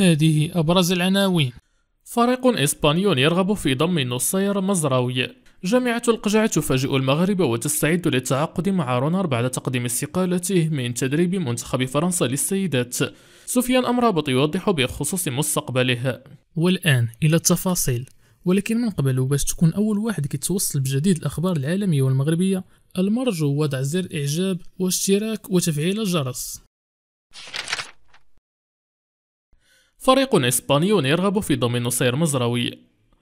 هذه أبرز العناوين فريق إسباني يرغب في ضم نصير مزراوي جامعة القجع تفاجئ المغرب وتستعد للتعاقد مع رونار بعد تقديم استقالته من تدريب منتخب فرنسا للسيدات سفيان أمرابط يوضح بخصوص مستقبله والآن إلى التفاصيل ولكن من قبل باش تكون أول واحد كيتوصل بجديد الأخبار العالمية والمغربية المرجو وضع زر إعجاب واشتراك وتفعيل الجرس you فريق إسباني يرغب في ضم نصير مزراوي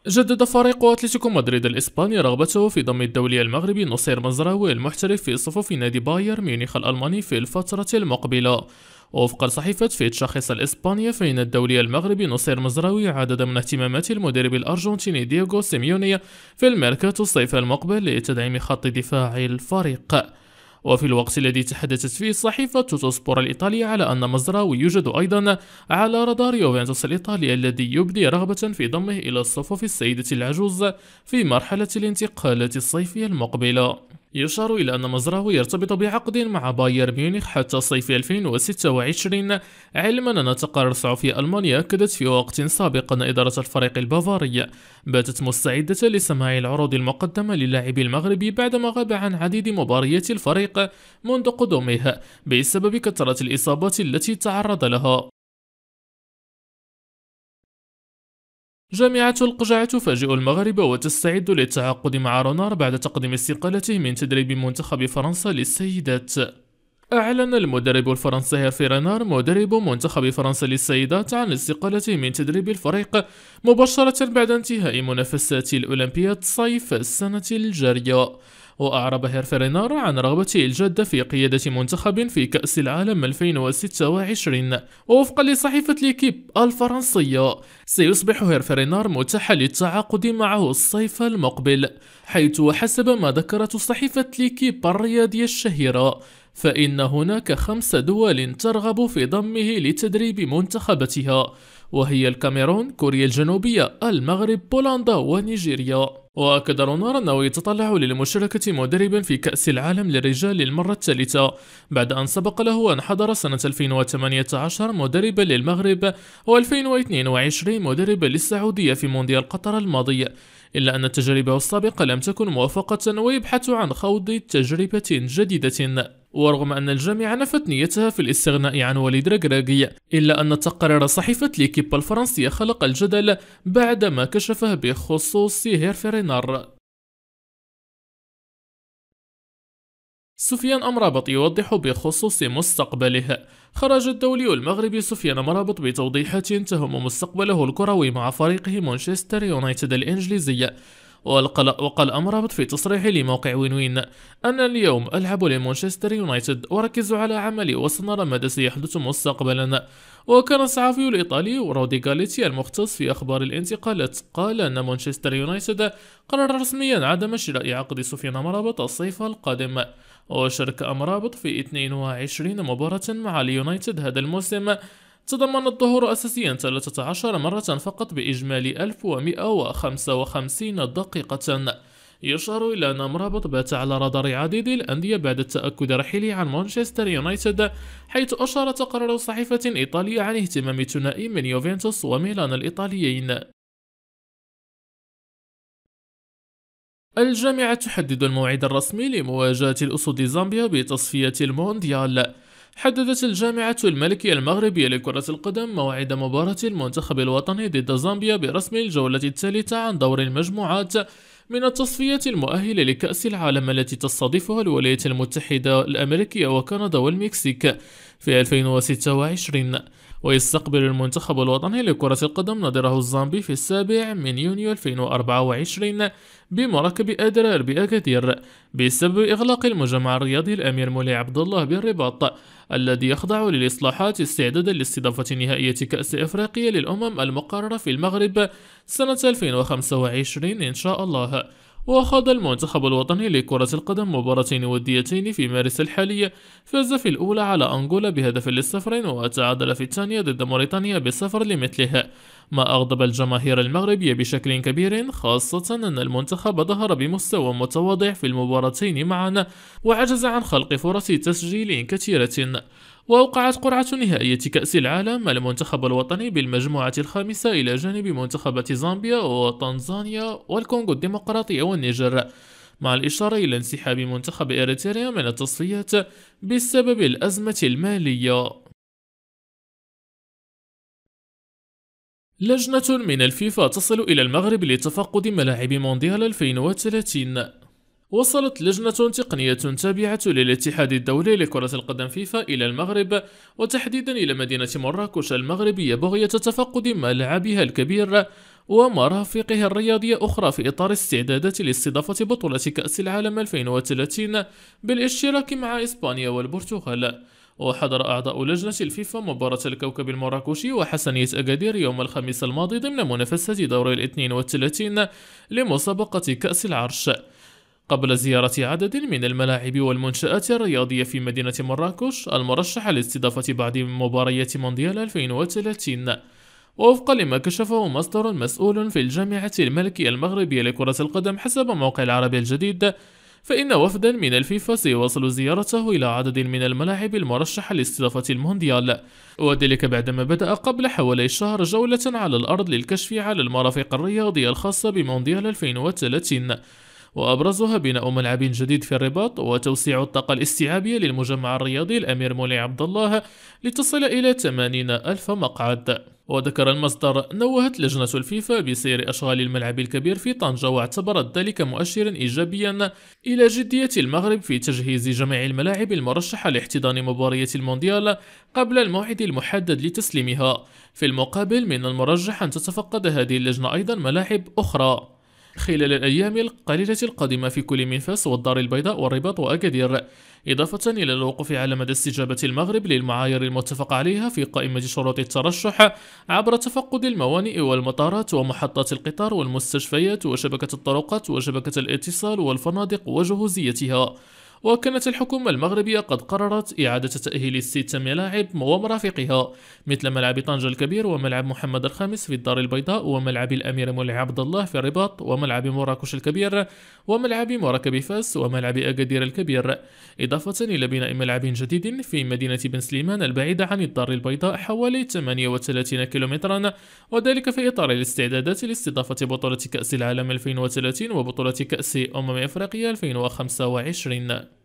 جدد فريق أتلتيكو مدريد الإسباني رغبته في ضم الدولي المغربي نصير مزراوي المحترف في صفوف نادي باير ميونخ الألماني في الفترة المقبلة وفقا لصحيفة فيت شخص الإسبانية فإن الدولي المغربي نصير مزراوي عدد من اهتمامات المدرب الأرجنتيني دييغو سيميوني في الميركاتو الصيف المقبل لتدعيم خط دفاع الفريق وفي الوقت الذي تحدثت فيه صحيفة توتوسبور الإيطالية على أن مزراوي يوجد أيضا على رادار يوفنتوس الإيطالي الذي يبدي رغبة في ضمه إلى صفوف السيدة العجوز في مرحلة الانتقالات الصيفية المقبلة يشار إلى أن مزرعه يرتبط بعقد مع باير ميونخ حتى صيف 2026 علما أن تقارير في ألمانيا أكدت في وقت سابق أن إدارة الفريق البافاري باتت مستعدة لسماع العروض المقدمة للاعب المغربي بعدما غاب عن عديد مباريات الفريق منذ قدومه بسبب كثرة الإصابات التي تعرض لها جامعة القجعة تفاجئ المغرب وتستعد للتعاقد مع رونار بعد تقديم استقالته من تدريب منتخب فرنسا للسيدات أعلن المدرب الفرنسي هيرفي رينار مدرب منتخب فرنسا للسيدات عن استقالته من تدريب الفريق مباشرة بعد انتهاء منافسات الأولمبياد صيف السنة الجارية وأعرب هيرفرينار عن رغبته الجادة في قيادة منتخب في كأس العالم 2026 ووفقا لصحيفة ليكيب الفرنسية سيصبح هيرفرينار متاحا للتعاقد معه الصيف المقبل حيث وحسب ما ذكرت صحيفة ليكيب الرياضية الشهيرة فإن هناك خمس دول ترغب في ضمه لتدريب منتخباتها وهي الكاميرون كوريا الجنوبية المغرب بولندا ونيجيريا وأكد رونار أنه يتطلع للمشاركة مدربا في كأس العالم للرجال للمرة الثالثة بعد أن سبق له أن حضر سنة 2018 مدربا للمغرب و2022 مدربا للسعودية في مونديال قطر الماضي إلا أن التجربة السابقة لم تكن موافقة ويبحث عن خوض تجربة جديدة ورغم أن الجامعة نفت نيتها في الاستغناء عن وليد رجراجي إلا أن تقرير صحيفة ليكيب الفرنسية خلق الجدل بعدما كشفه بخصوص هيرفيرينار سفيان أمرابط يوضح بخصوص مستقبله خرج الدولي المغربي سفيان أمرابط بتوضيحات تهم مستقبله الكروي مع فريقه مانشستر يونايتد الإنجليزي وقال, وقال أمرابط في تصريح لموقع وين وين أنا اليوم ألعب لمانشستر يونايتد وركز على عملي وسنرى ماذا سيحدث مستقبلا وكان الصحفي الإيطالي رودي غاليتي المختص في أخبار الانتقالات قال أن مانشستر يونايتد قرر رسميا عدم شراء عقد سفيان مرابط الصيف القادم وشارك أمرابط في 22 مباراة مع اليونايتد هذا الموسم تضمن الظهور أساسيا 13 مرة فقط بإجمالي 1155 دقيقة يشار إلى أن مرابط بات على رادار عديد الأندية بعد التأكد رحيله عن مانشستر يونايتد حيث أشار تقرير صحيفة إيطالية عن اهتمام ثنائي من يوفنتوس وميلان الإيطاليين الجامعة تحدد الموعد الرسمي لمواجهة الأسود زامبيا بتصفية المونديال حددت الجامعة الملكية المغربية لكرة القدم موعد مباراة المنتخب الوطني ضد زامبيا برسم الجولة الثالثة عن دور المجموعات من التصفية المؤهلة لكأس العالم التي تستضيفها الولايات المتحدة الأمريكية وكندا والمكسيك في 2026 ويستقبل المنتخب الوطني لكرة القدم نظيره الزامبي في السابع من يونيو 2024 بمركب أدرار بأكادير بسبب إغلاق المجمع الرياضي الأمير مولي عبد الله بالرباط الذي يخضع للإصلاحات استعدادا لاستضافة نهائية كأس إفريقيا للأمم المقررة في المغرب سنة 2025 إن شاء الله وخاض المنتخب الوطني لكرة القدم مباراتين وديتين في مارس الحالي فاز في الأولى على أنغولا بهدف للصفر وتعادل في الثانية ضد موريتانيا بالصفر لمثلها ما أغضب الجماهير المغربية بشكل كبير خاصة أن المنتخب ظهر بمستوى متواضع في المباراتين معا وعجز عن خلق فرص تسجيل كثيرة وأوقعت قرعة نهائية كأس العالم المنتخب الوطني بالمجموعة الخامسة إلى جانب منتخبات زامبيا وتنزانيا والكونغو الديمقراطية والنيجر مع الإشارة إلى انسحاب منتخب إريتريا من التصفيات بسبب الأزمة المالية لجنة من الفيفا تصل إلى المغرب لتفقد ملاعب مونديال 2030 وصلت لجنة تقنية تابعة للاتحاد الدولي لكرة القدم فيفا إلى المغرب وتحديدا إلى مدينة مراكش المغربية بغية تفقد ملعبها الكبير ومرافقها الرياضية أخرى في إطار استعدادات لاستضافة بطولة كأس العالم 2030 بالاشتراك مع إسبانيا والبرتغال وحضر أعضاء لجنة الفيفا مباراة الكوكب المراكشي وحسنية أكادير يوم الخميس الماضي ضمن منافسة دور الاثنين والثلاثين لمسابقة كأس العرش قبل زيارة عدد من الملاعب والمنشآت الرياضية في مدينة مراكش المرشحة لاستضافة بعض مباريات مونديال 2030 ووفقا لما كشفه مصدر مسؤول في الجامعة الملكية المغربية لكرة القدم حسب موقع العربي الجديد فإن وفدا من الفيفا سيواصل زيارته إلى عدد من الملاعب المرشحة لاستضافة المونديال وذلك بعدما بدأ قبل حوالي شهر جولة على الأرض للكشف على المرافق الرياضية الخاصة بمونديال 2030 وأبرزها بناء ملعب جديد في الرباط وتوسيع الطاقة الاستيعابية للمجمع الرياضي الأمير مولي عبد الله لتصل إلى 80 ألف مقعد وذكر المصدر نوهت لجنة الفيفا بسير أشغال الملعب الكبير في طنجة واعتبرت ذلك مؤشرا إيجابيا إلى جدية المغرب في تجهيز جميع الملاعب المرشحة لاحتضان مبارية المونديال قبل الموعد المحدد لتسليمها في المقابل من المرجح أن تتفقد هذه اللجنة أيضا ملاعب أخرى خلال الأيام القليلة القادمة في كل من فاس والدار البيضاء والرباط وأكادير إضافة إلى الوقوف على مدى استجابة المغرب للمعايير المتفق عليها في قائمة شروط الترشح عبر تفقد الموانئ والمطارات ومحطات القطار والمستشفيات وشبكة الطرقات وشبكة الاتصال والفنادق وجهوزيتها وكانت الحكومة المغربية قد قررت إعادة تأهيل ستة ملاعب ومرافقها مثل ملعب طنجة الكبير وملعب محمد الخامس في الدار البيضاء وملعب الأمير مولي عبد الله في الرباط وملعب مراكش الكبير وملعب مراكب فاس وملعب أكادير الكبير إضافة إلى بناء ملعب جديد في مدينة بن سليمان البعيدة عن الدار البيضاء حوالي 38 كيلومترا وذلك في إطار الاستعدادات لاستضافة بطولة كأس العالم 2030 وبطولة كأس أمم أفريقيا 2025